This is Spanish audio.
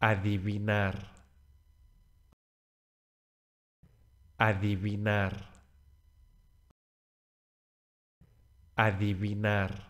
adivinar, adivinar, adivinar.